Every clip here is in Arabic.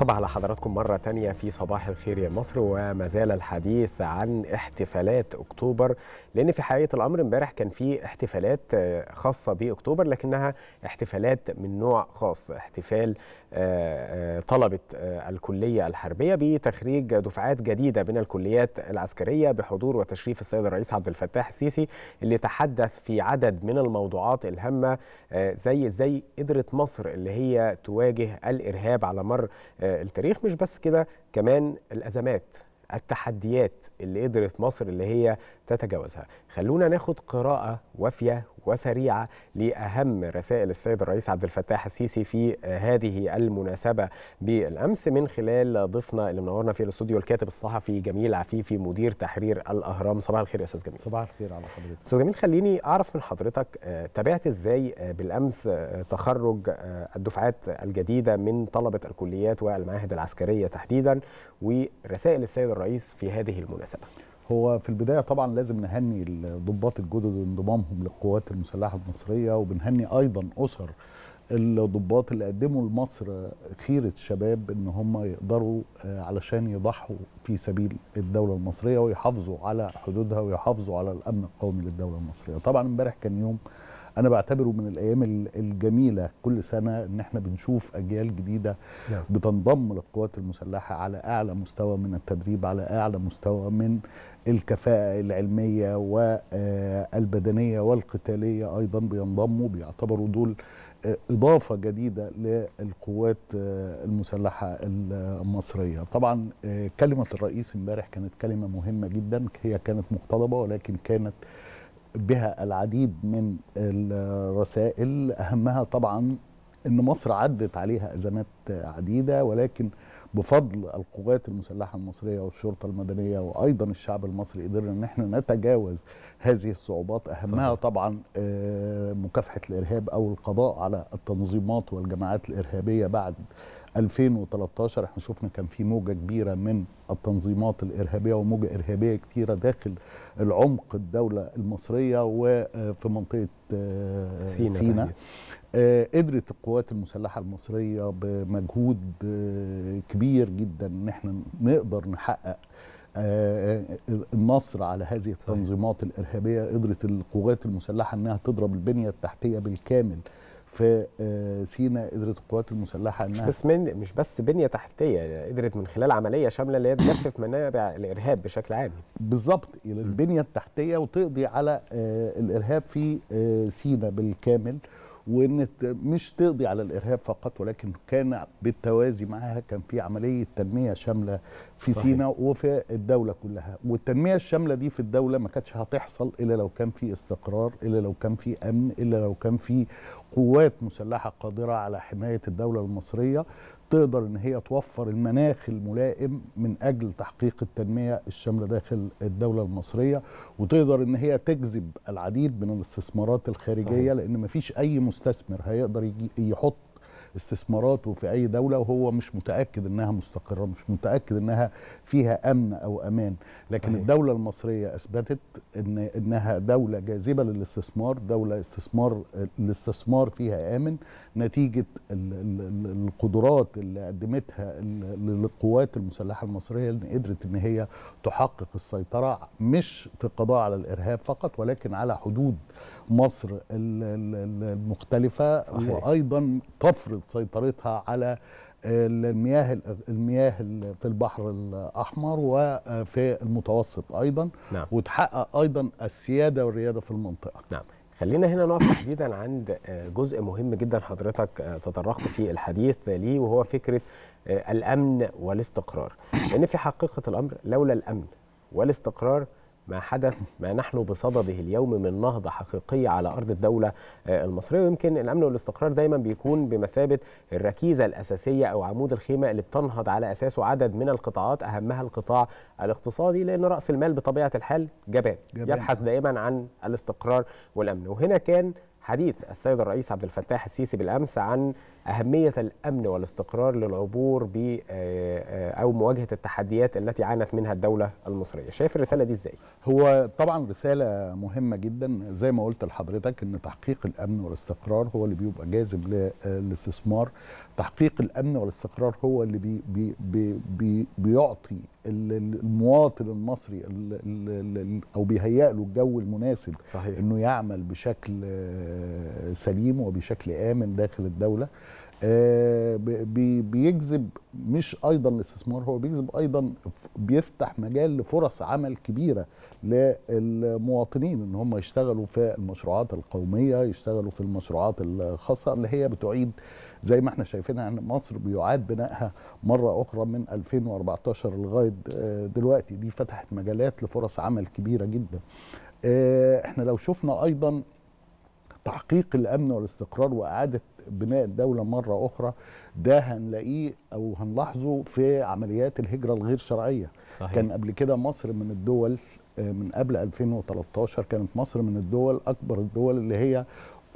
صباح على حضراتكم مرة تانية في صباح الخير يا مصر وما زال الحديث عن احتفالات أكتوبر لأن في حقيقة الأمر امبارح كان في احتفالات آه، خاصة بأكتوبر لكنها احتفالات من نوع خاص احتفال آه، آه، طلبة الكلية الحربية بتخريج دفعات جديدة من الكليات العسكرية بحضور وتشريف السيد الرئيس عبد الفتاح السيسي اللي تحدث في عدد من الموضوعات الهامة زي ازاي قدرت مصر اللي هي تواجه الإرهاب على مر التاريخ مش بس كده كمان الازمات التحديات اللي قدرت مصر اللي هي تتجاوزها خلونا ناخد قراءة وافية وسريعة لأهم رسائل السيد الرئيس عبد الفتاح السيسي في هذه المناسبة بالأمس من خلال ضيفنا اللي منورنا في الاستوديو الكاتب الصحفي جميل عفيفي مدير تحرير الأهرام صباح الخير يا أستاذ جميل صباح الخير على حضرتك أستاذ جميل خليني أعرف من حضرتك آه، تابعت إزاي آه، بالأمس آه، تخرج الدفعات الجديدة من طلبة الكليات والمعاهد العسكرية تحديدا ورسائل السيد الرئيس في هذه المناسبة هو في البدايه طبعا لازم نهني الضباط الجدد وانضمامهم للقوات المسلحه المصريه وبنهني ايضا اسر الضباط اللي قدموا لمصر خيره شباب ان هم يقدروا آه، علشان يضحوا في سبيل الدوله المصريه ويحافظوا على حدودها ويحافظوا على الامن القومي للدوله المصريه طبعا امبارح كان يوم انا بعتبره من الايام الجميله كل سنه ان احنا بنشوف اجيال جديده نعم. بتنضم للقوات المسلحه على اعلى مستوى من التدريب على اعلى مستوى من الكفاءة العلمية والبدنية آه، والقتالية أيضا بينضموا بيعتبروا دول آه، إضافة جديدة للقوات آه، المسلحة المصرية طبعا كلمة الرئيس امبارح كانت كلمة مهمة جدا هي كانت مقتضبة ولكن كانت بها العديد من الرسائل أهمها طبعا ان مصر عدت عليها ازمات عديده ولكن بفضل القوات المسلحه المصريه والشرطه المدنيه وايضا الشعب المصري قدرنا ان احنا نتجاوز هذه الصعوبات اهمها صحيح. طبعا آه، مكافحه الارهاب او القضاء على التنظيمات والجماعات الارهابيه بعد 2013 احنا شفنا كان في موجه كبيره من التنظيمات الارهابيه وموجه ارهابيه كتيره داخل العمق الدوله المصريه وفي آه، منطقه آه، سينا, سينا. آه، قدرت القوات المسلحة المصرية بمجهود آه، كبير جدا ان احنا نقدر نحقق آه، النصر على هذه التنظيمات الإرهابية قدرت القوات المسلحة انها تضرب البنية التحتية بالكامل في سينا قدرت القوات المسلحه انها مش بس من مش بس بنيه تحتيه قدرت من خلال عمليه شامله اللي هي تجفف منابع الارهاب بشكل عام بالظبط البنيه التحتيه وتقضي على الارهاب في سينا بالكامل وان مش تقضي على الارهاب فقط ولكن كان بالتوازي معها كان في عمليه تنميه شامله في سيناء وفي الدوله كلها والتنميه الشامله دي في الدوله ما كانتش هتحصل الا لو كان في استقرار الا لو كان في امن الا لو كان في قوات مسلحة قادرة على حماية الدولة المصرية تقدر ان هي توفر المناخ الملائم من اجل تحقيق التنميه الشامله داخل الدوله المصريه وتقدر ان هي تجذب العديد من الاستثمارات الخارجيه صحيح. لان مفيش اي مستثمر هيقدر يحط استثماراته في اي دوله وهو مش متاكد انها مستقره مش متاكد انها فيها امن او امان لكن صحيح. الدوله المصريه اثبتت ان انها دوله جاذبه للاستثمار دوله استثمار الاستثمار فيها امن نتيجه القدرات اللي قدمتها للقوات المسلحه المصريه ان قدرت ان هي تحقق السيطره مش في القضاء على الارهاب فقط ولكن على حدود مصر المختلفه صحيح. وايضا تفرض سيطرتها على المياه المياه في البحر الاحمر وفي المتوسط ايضا نعم. وتحقق ايضا السياده والرياده في المنطقه نعم خلينا هنا نقف تحديدا عند جزء مهم جدا حضرتك تطرقت في الحديث ليه وهو فكره الامن والاستقرار لان في حقيقه الامر لولا الامن والاستقرار ما حدث ما نحن بصدده اليوم من نهضة حقيقية على أرض الدولة آه، المصرية ويمكن الأمن والاستقرار دايما بيكون بمثابة الركيزة الأساسية أو عمود الخيمة اللي بتنهض على أساسه عدد من القطاعات أهمها القطاع الاقتصادي لأن رأس المال بطبيعة الحال جبان, جبان. يبحث دائما عن الاستقرار والأمن وهنا كان حديث السيد الرئيس عبد الفتاح السيسي بالأمس عن أهمية الأمن والاستقرار للعبور ب آه، آه، أو مواجهة التحديات التي عانت منها الدولة المصرية شايف الرسالة دي إزاي؟ هو طبعا رسالة مهمة جدا زي ما قلت لحضرتك أن تحقيق الأمن والاستقرار هو اللي بيبقى جاذب آه، للاستثمار تحقيق الأمن والاستقرار هو اللي بي بي بي بي بيعطي المواطن المصري او بيهيأ له الجو المناسب صحيح. انه يعمل بشكل سليم وبشكل امن داخل الدوله آه، بيجذب مش ايضا استثمار هو بيجذب ايضا بيفتح مجال لفرص عمل كبيره للمواطنين ان هم يشتغلوا في المشروعات القوميه يشتغلوا في المشروعات الخاصه اللي هي بتعيد زي ما احنا شايفينها ان يعني مصر بيعاد بنائها مره اخرى من 2014 لغايه آه، دلوقتي دي فتحت مجالات لفرص عمل كبيره جدا آه، احنا لو شفنا ايضا تحقيق الامن والاستقرار واعاده بناء الدولة مرة أخرى ده هنلاقيه أو هنلاحظه في عمليات الهجرة الغير شرعية صحيح. كان قبل كده مصر من الدول آه، من قبل 2013 كانت مصر من الدول أكبر الدول اللي هي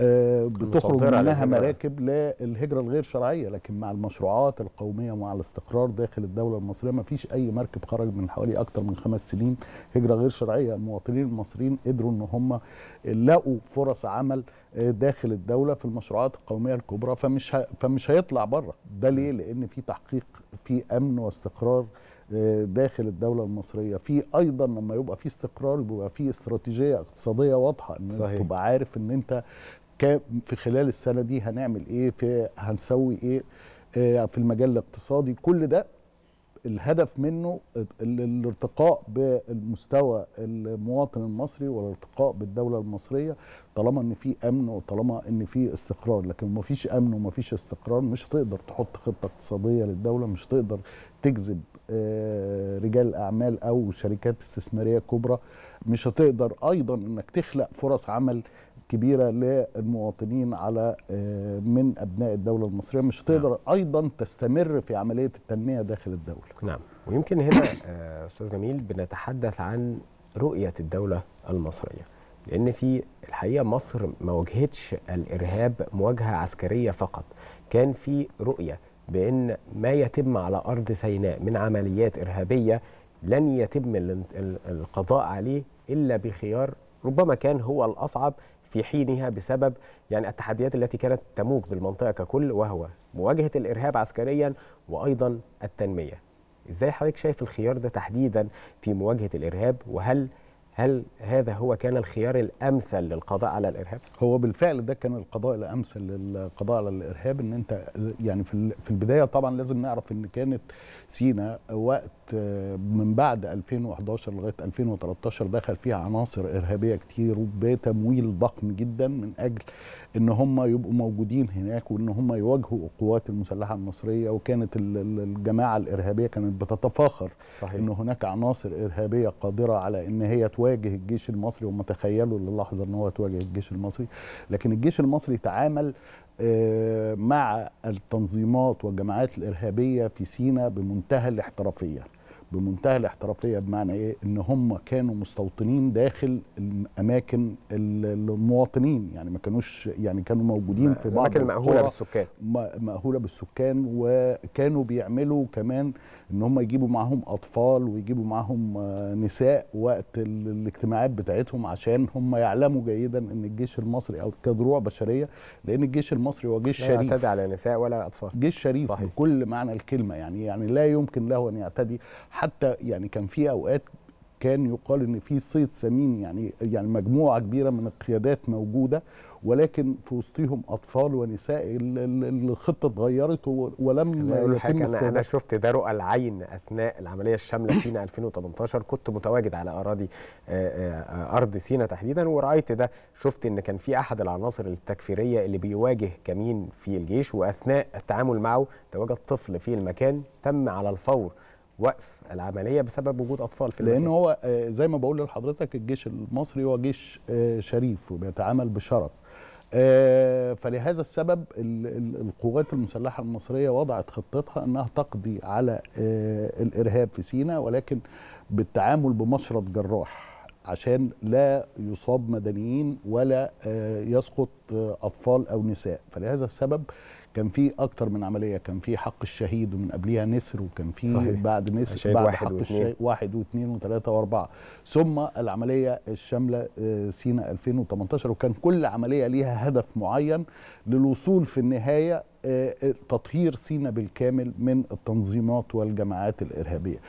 آه، بتخرج منها مراكب للهجرة الغير شرعية لكن مع المشروعات القومية ومع الاستقرار داخل الدولة المصرية ما فيش أي مركب خرج من حوالي أكتر من خمس سنين هجرة غير شرعية المواطنين المصريين قدروا أن هم لقوا فرص عمل آه، داخل الدولة في المشروعات القومية الكبرى فمش ه... فمش هيطلع بره ده ليه؟ لأن في تحقيق في أمن واستقرار آه، داخل الدولة المصرية في أيضا لما يبقى في استقرار بيبقى في استراتيجية اقتصادية واضحة أن صحيح. تبقى عارف أن أنت في خلال السنه دي هنعمل ايه في هنسوي ايه آه، في المجال الاقتصادي كل ده الهدف منه الارتقاء بالمستوى المواطن المصري والارتقاء بالدوله المصريه طالما ان في امن وطالما ان في استقرار لكن ما فيش امن وما فيش استقرار مش هتقدر تحط خطه اقتصاديه للدوله مش هتقدر تجذب آه، رجال اعمال او شركات استثماريه كبرى مش هتقدر ايضا انك تخلق فرص عمل كبيره للمواطنين على آه، من ابناء الدوله المصريه مش هتقدر نعم. ايضا تستمر في عمليه التنميه داخل الدوله. نعم ويمكن هنا آه، استاذ جميل بنتحدث عن رؤيه الدوله المصريه لان في الحقيقه مصر ما واجهتش الارهاب مواجهه عسكريه فقط كان في رؤيه بان ما يتم على ارض سيناء من عمليات ارهابيه لن يتم القضاء عليه الا بخيار ربما كان هو الاصعب في حينها بسبب يعني التحديات التي كانت تموج بالمنطقه ككل وهو مواجهه الارهاب عسكريا وايضا التنميه. ازاي حضرتك شايف الخيار ده تحديدا في مواجهه الارهاب وهل هل هذا هو كان الخيار الامثل للقضاء على الارهاب هو بالفعل ده كان القضاء الامثل للقضاء على الارهاب ان انت يعني في في البدايه طبعا لازم نعرف ان كانت سينا وقت آه، من بعد 2011 لغايه 2013 دخل فيها عناصر ارهابيه كتير وبتمويل ضخم جدا من اجل ان هم يبقوا موجودين هناك وان هم يواجهوا القوات المسلحه المصريه وكانت الجماعه الارهابيه كانت بتتفاخر صحيح. ان هناك عناصر ارهابيه قادره على ان هي تواجه الجيش المصري وما تخيلوا للحظه ان هو تواجه الجيش المصري لكن الجيش المصري تعامل آه، مع التنظيمات والجماعات الارهابيه في سيناء بمنتهى الاحترافيه بمنتهى الاحترافيه بمعنى ايه ان هم كانوا مستوطنين داخل اماكن المواطنين يعني ما كانوش يعني كانوا موجودين في بعض الاماكن مأهوله بالسكان مأهوله بالسكان وكانوا بيعملوا كمان ان هم يجيبوا معاهم اطفال ويجيبوا معاهم آه، نساء وقت الاجتماعات بتاعتهم عشان هم يعلموا جيدا ان الجيش المصري او كدروع بشريه لان الجيش المصري هو جيش لا شريف لا يعتدي على نساء ولا اطفال جيش شريف صحيح. بكل معنى الكلمه يعني يعني لا يمكن له ان يعتدي حتى يعني كان في اوقات كان يقال ان في صيد سمين يعني يعني مجموعه كبيره من القيادات موجوده ولكن في وسطهم اطفال ونساء الخطه اتغيرت ولم يتم انا انا شفت ده رؤى العين اثناء العمليه الشامله سينا 2018 كنت متواجد على اراضي آه، آه، آه، ارض سينا تحديدا ورايت ده شفت ان كان في احد العناصر التكفيريه اللي بيواجه كمين في الجيش واثناء التعامل معه تواجد طفل في المكان تم على الفور وقف العمليه بسبب وجود اطفال في لان هو آه، زي ما بقول لحضرتك الجيش المصري هو جيش آه، شريف وبيتعامل بشرف آه، فلهذا السبب القوات المسلحه المصريه وضعت خطتها انها تقضي على الارهاب في سيناء ولكن بالتعامل بمشرط جراح عشان لا يصاب مدنيين ولا يسقط اطفال او نساء فلهذا السبب كان في اكتر من عمليه كان في حق الشهيد ومن قبلها نسر وكان في بعد نسر بعد واحد حق واثنين. الشهيد واحد واثنين وثلاثه واربعه ثم العمليه الشامله آه، سينا 2018 وكان كل عمليه ليها هدف معين للوصول في النهايه آه، آه، تطهير سينا بالكامل من التنظيمات والجماعات الارهابيه نعم.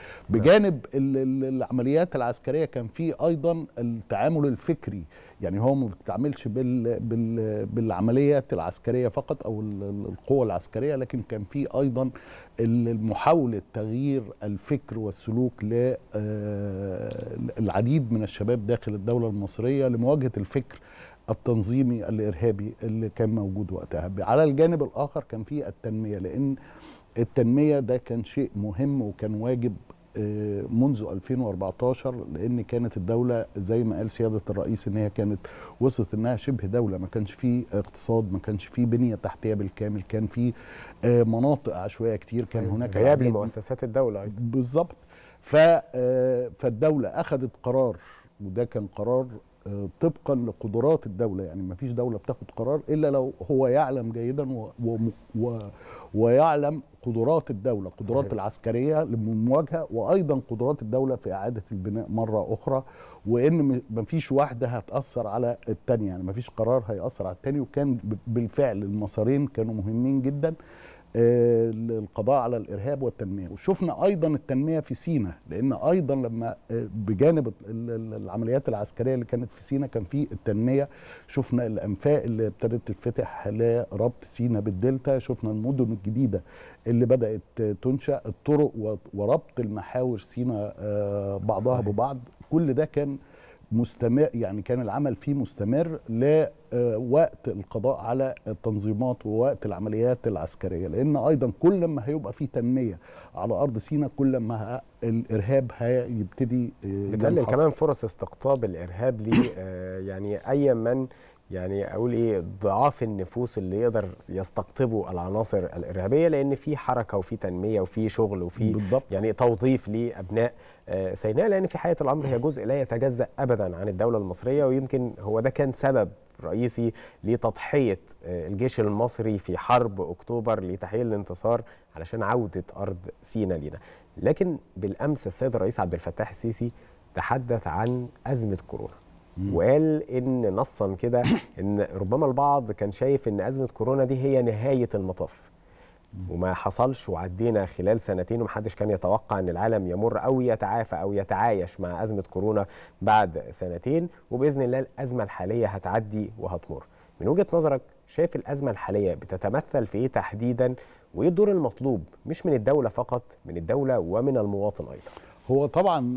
بجانب العمليات العسكريه كان في ايضا التعامل الفكري يعني هو ما بتعملش بال... بال... بالعمليات العسكريه فقط او القوه العسكريه لكن كان في ايضا محاوله تغيير الفكر والسلوك للعديد آه، من الشباب داخل الدوله المصريه لمواجهه الفكر التنظيمي الارهابي اللي كان موجود وقتها على الجانب الاخر كان في التنميه لان التنميه ده كان شيء مهم وكان واجب آه، منذ 2014 لان كانت الدوله زي ما قال سياده الرئيس ان هي كانت وصلت انها شبه دوله ما كانش فيه اقتصاد ما كانش فيه بنيه تحتيه بالكامل كان فيه آه، مناطق عشوائيه كتير كان هناك غياب لمؤسسات الدوله بالظبط آه، فالدوله اخذت قرار وده كان قرار طبقا لقدرات الدوله يعني ما فيش دوله بتاخد قرار الا لو هو يعلم جيدا و و و ويعلم قدرات الدوله قدرات صحيح. العسكريه للمواجهه وايضا قدرات الدوله في اعاده البناء مره اخرى وان ما فيش واحده هتاثر على الثانيه يعني ما فيش قرار هياثر على الثاني وكان بالفعل المسارين كانوا مهمين جدا آه، القضاء على الارهاب والتنميه وشفنا ايضا التنميه في سينا لان ايضا لما آه، بجانب العمليات العسكريه اللي كانت في سينا كان في التنميه شفنا الانفاق اللي ابتدت تتفتح لربط سينا بالدلتا شفنا المدن الجديده اللي بدات تنشا الطرق وربط المحاور سينا آه، بعضها ببعض كل ده كان مستمر يعني كان العمل فيه مستمر لوقت آه، القضاء على التنظيمات ووقت العمليات العسكريه لان ايضا كل ما هيبقى فيه تنميه على ارض سيناء كل ما الارهاب هيبتدي آه، بتقلل كمان فرص استقطاب الارهاب ل آه، يعني اي من يعني اقول ايه ضعاف النفوس اللي يقدر يستقطبوا العناصر الارهابيه لان في حركه وفي تنميه وفي شغل وفي بالضبط. يعني توظيف لابناء آه، سيناء لان في حياه الامر هي جزء لا يتجزا ابدا عن الدوله المصريه ويمكن هو ده كان سبب رئيسي لتضحيه آه، الجيش المصري في حرب اكتوبر لتحقيق الانتصار علشان عوده ارض سيناء لينا لكن بالامس السيد الرئيس عبد الفتاح السيسي تحدث عن ازمه كورونا وقال ان نصا كده ان ربما البعض كان شايف ان ازمه كورونا دي هي نهايه المطاف وما حصلش وعدينا خلال سنتين ومحدش كان يتوقع ان العالم يمر او يتعافى او يتعايش مع ازمه كورونا بعد سنتين وباذن الله الازمه الحاليه هتعدي وهتمر. من وجهه نظرك شايف الازمه الحاليه بتتمثل في ايه تحديدا وايه الدور المطلوب مش من الدوله فقط من الدوله ومن المواطن ايضا؟ هو طبعا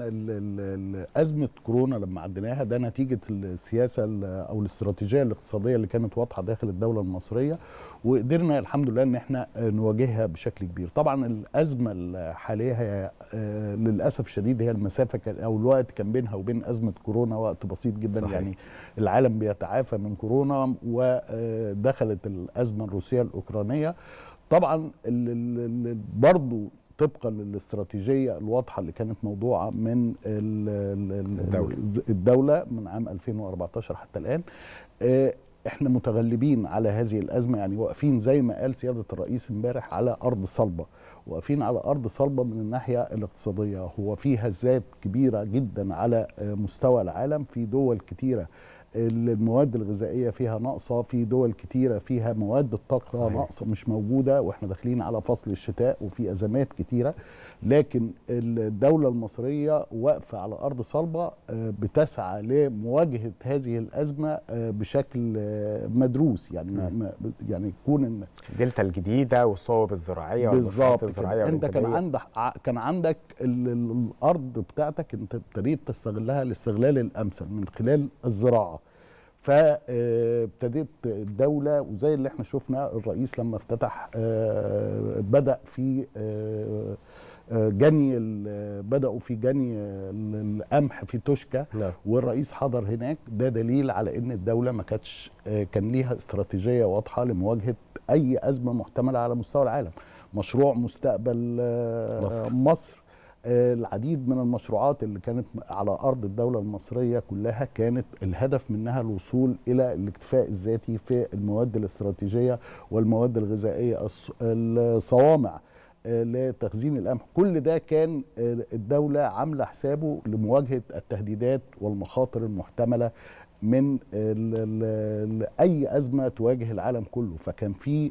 ازمه كورونا لما عديناها ده نتيجه السياسه او الاستراتيجيه الاقتصاديه اللي كانت واضحه داخل الدوله المصريه وقدرنا الحمد لله ان احنا آه، نواجهها بشكل كبير طبعا الازمه الحاليه هي آه، للاسف الشديد هي المسافه او الوقت كان بينها وبين ازمه كورونا وقت بسيط جدا صحيح. يعني العالم بيتعافى من كورونا ودخلت آه، الازمه الروسيه الاوكرانيه طبعا برضو طبقا للاستراتيجيه الواضحه اللي كانت موضوعه من الدولة. الدوله من عام 2014 حتى الان آه، احنا متغلبين على هذه الازمه يعني واقفين زي ما قال سياده الرئيس امبارح على ارض صلبه واقفين على ارض صلبه من الناحيه الاقتصاديه هو في هزات كبيره جدا على آه، مستوى العالم في دول كثيره المواد الغذائيه فيها ناقصه في دول كتيره فيها مواد الطاقه ناقصه مش موجوده واحنا داخلين على فصل الشتاء وفي ازمات كتيره لكن الدوله المصريه واقفه على ارض صلبه آه، بتسعى لمواجهه هذه الازمه آه، بشكل آه، مدروس يعني ما يعني يكون ان دلتا الجديده والصوب الزراعيه بالظبط الزراعيه انت كان عندك كان عندك الارض بتاعتك انت ابتديت تستغلها الاستغلال الامثل من خلال الزراعه فابتدت الدولة وزي اللي احنا شفنا الرئيس لما افتتح آه، بدأ في آه، آه، جني بدأوا في جني القمح في توشكا لا. نعم. والرئيس حضر هناك ده دليل على ان الدولة ما كانتش كان ليها استراتيجية واضحة لمواجهة اي أزمة محتملة على مستوى العالم مشروع مستقبل مصر, مصر العديد من المشروعات اللي كانت على ارض الدوله المصريه كلها كانت الهدف منها الوصول الى الاكتفاء الذاتي في المواد الاستراتيجيه والمواد الغذائيه الصوامع آه، لتخزين القمح كل ده كان آه، الدولة عاملة حسابه لمواجهة التهديدات والمخاطر المحتملة من الـ الـ الـ اي ازمه تواجه العالم كله فكان في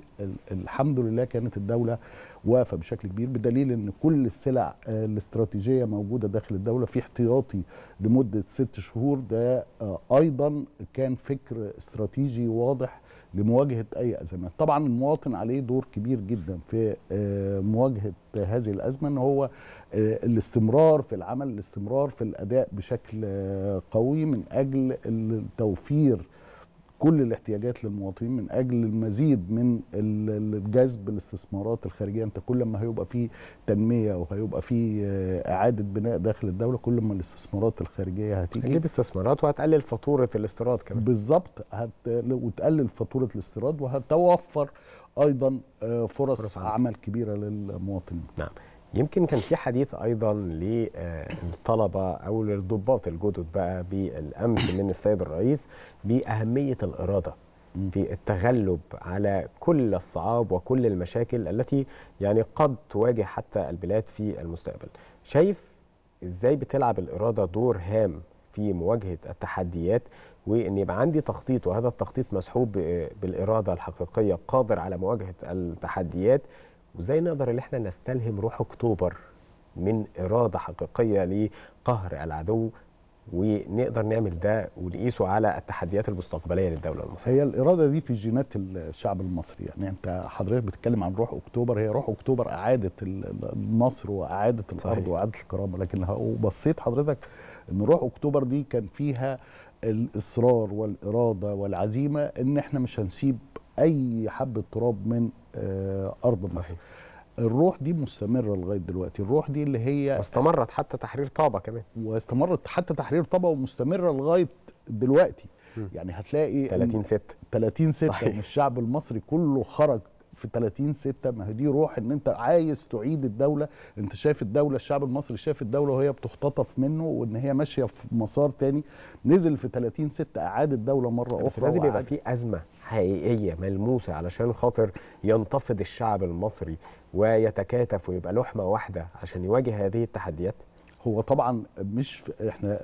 الحمد لله كانت الدوله واقفه بشكل كبير بدليل ان كل السلع الاستراتيجيه موجوده داخل الدوله في احتياطي لمده ست شهور ده ايضا كان فكر استراتيجي واضح لمواجهه اي ازمات طبعا المواطن عليه دور كبير جدا في آه، مواجهه هذه الازمه ان هو آه، الاستمرار في العمل الاستمرار في الاداء بشكل آه، قوي من اجل توفير كل الاحتياجات للمواطنين من اجل المزيد من جذب الاستثمارات الخارجيه انت كل ما هيبقى في تنميه وهيبقى في آه، اعاده بناء داخل الدوله كل ما الاستثمارات الخارجيه هتيجي هتجيب استثمارات وهتقلل فاتوره الاستيراد كمان بالظبط هت... وتقلل فاتوره الاستيراد وهتوفر ايضا آه، فرص, فرص عمل كبيره للمواطنين نعم يمكن كان في حديث ايضا آه، للطلبه او للضباط الجدد بقى بالامس من السيد الرئيس باهميه الاراده في التغلب على كل الصعاب وكل المشاكل التي يعني قد تواجه حتى البلاد في المستقبل شايف ازاي بتلعب الاراده دور هام في مواجهه التحديات وان يبقى عندي تخطيط وهذا التخطيط مسحوب آه، بالاراده الحقيقيه قادر على مواجهه التحديات وازاي نقدر ان احنا نستلهم روح اكتوبر من اراده حقيقيه لقهر العدو ونقدر نعمل ده ونقيسه على التحديات المستقبليه للدوله المصريه. هي الاراده دي في جينات الشعب المصري يعني انت حضرتك بتتكلم عن روح اكتوبر هي روح اكتوبر اعاده النصر واعاده الارض واعادت واعاده الكرامه لكن لو بصيت حضرتك ان روح اكتوبر دي كان فيها الاصرار والاراده والعزيمه ان احنا مش هنسيب اي حبه تراب من آه، ارض مصر صحيح. الروح دي مستمره لغايه دلوقتي الروح دي اللي هي واستمرت حتى تحرير طابا كمان واستمرت حتى تحرير طابا ومستمره لغايه دلوقتي م. يعني هتلاقي 30 6 30 6 الشعب المصري كله خرج في 30 6 ما هي دي روح ان انت عايز تعيد الدوله انت شايف الدوله الشعب المصري شايف الدوله وهي بتختطف منه وان هي ماشيه في مسار تاني نزل في 30 6 اعاد الدوله مره اخرى بس لازم يبقى في ازمه حقيقيه ملموسه علشان خاطر ينتفض الشعب المصري ويتكاتف ويبقى لحمه واحده عشان يواجه هذه التحديات هو طبعا مش احنا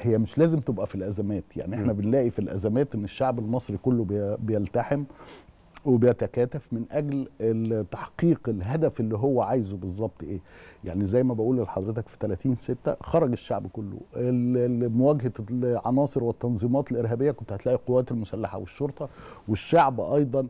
هي مش لازم تبقى في الازمات يعني احنا بنلاقي في الازمات ان الشعب المصري كله بيلتحم وبيتكاتف من اجل تحقيق الهدف اللي هو عايزه بالظبط ايه يعني زي ما بقول لحضرتك في 30 6 خرج الشعب كله مواجهه العناصر والتنظيمات الارهابيه كنت هتلاقي القوات المسلحه والشرطه والشعب ايضا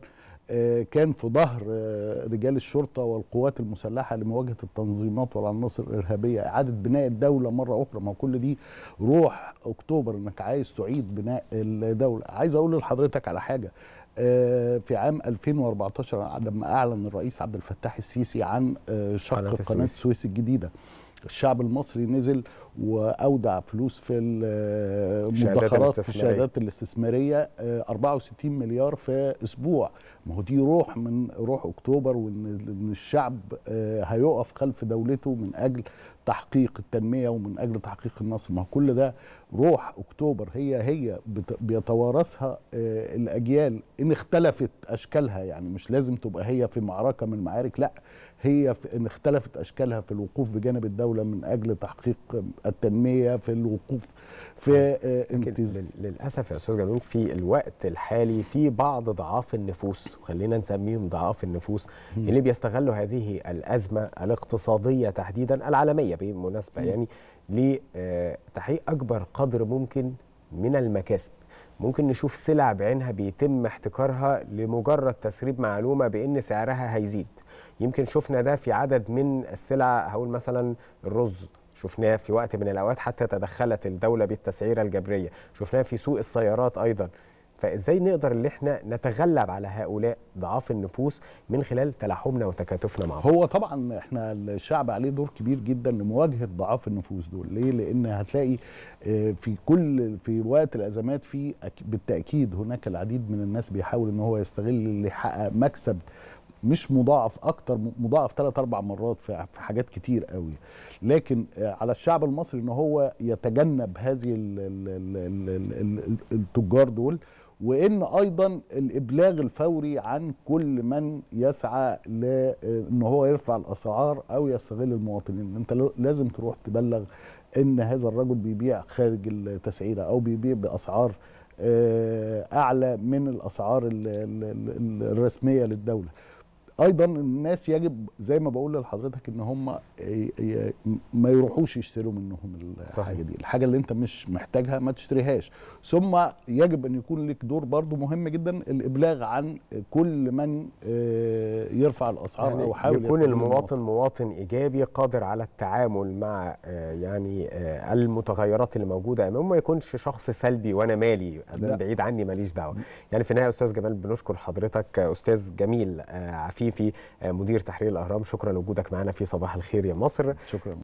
آه، كان في ظهر آه، رجال الشرطة والقوات المسلحة لمواجهة التنظيمات والعناصر الإرهابية إعادة بناء الدولة مرة أخرى ما كل دي روح أكتوبر إنك عايز تعيد بناء الدولة عايز أقول لحضرتك على حاجة آه، في عام 2014 لما اعلن الرئيس عبد الفتاح السيسي عن آه، شق قناه السويس الجديده الشعب المصري نزل واودع فلوس في المدخرات آه، في الشهادات الاستثماريه 64 مليار في اسبوع ما هو دي روح من روح اكتوبر وان الشعب هيقف خلف دولته من اجل تحقيق التنمية ومن أجل تحقيق النصر ما كل ده روح أكتوبر هي هي بيتوارثها آه، الأجيال إن اختلفت أشكالها يعني مش لازم تبقى هي في معركة من المعارك لا هي في ان اختلفت اشكالها في الوقوف بجانب الدوله من اجل تحقيق التنميه في الوقوف في امتزاج آه، للاسف يا استاذ جميل في الوقت الحالي في بعض ضعاف النفوس خلينا نسميهم ضعاف النفوس م. اللي بيستغلوا هذه الازمه الاقتصاديه تحديدا العالميه بالمناسبه يعني لتحقيق آه، اكبر قدر ممكن من المكاسب ممكن نشوف سلع بعينها بيتم احتكارها لمجرد تسريب معلومه بان سعرها هيزيد يمكن شفنا ده في عدد من السلع هقول مثلا الرز شفناه في وقت من الاوقات حتى تدخلت الدوله بالتسعيره الجبريه شفناه في سوق السيارات ايضا فازاي نقدر ان احنا نتغلب على هؤلاء ضعاف النفوس من خلال تلاحمنا وتكاتفنا مع بعض هو طبعا احنا الشعب عليه دور كبير جدا لمواجهه ضعاف النفوس دول ليه لان هتلاقي آه، في كل في وقت الازمات في بالتاكيد هناك العديد من الناس بيحاول ان هو يستغل اللي حقق مكسب مش مضاعف اكتر مضاعف ثلاث اربع مرات في حاجات كتير قوي لكن آه، على الشعب المصري ان هو يتجنب هذه التجار دول وان ايضا الابلاغ الفوري عن كل من يسعى لان آه، هو يرفع الاسعار او يستغل المواطنين انت لازم تروح تبلغ ان هذا الرجل بيبيع خارج التسعيره او بيبيع باسعار آه، اعلى من الاسعار الرسميه للدوله ايضا الناس يجب زي ما بقول لحضرتك ان هم ما يروحوش يشتروا منهم الحاجه دي الحاجه اللي انت مش محتاجها ما تشتريهاش ثم يجب ان يكون لك دور برضو مهم جدا الابلاغ عن كل من آه، يرفع الاسعار يعني او يحاول يكون المواطن مواطن ايجابي قادر على التعامل مع آه، يعني آه، المتغيرات اللي موجوده امامه ما يكونش شخص سلبي وانا مالي بعيد عني ماليش دعوه يعني في النهايه استاذ جمال بنشكر حضرتك استاذ جميل عفيف الخليفي آه، مدير تحرير الاهرام شكرا لوجودك معنا في صباح الخير يا مصر شكرا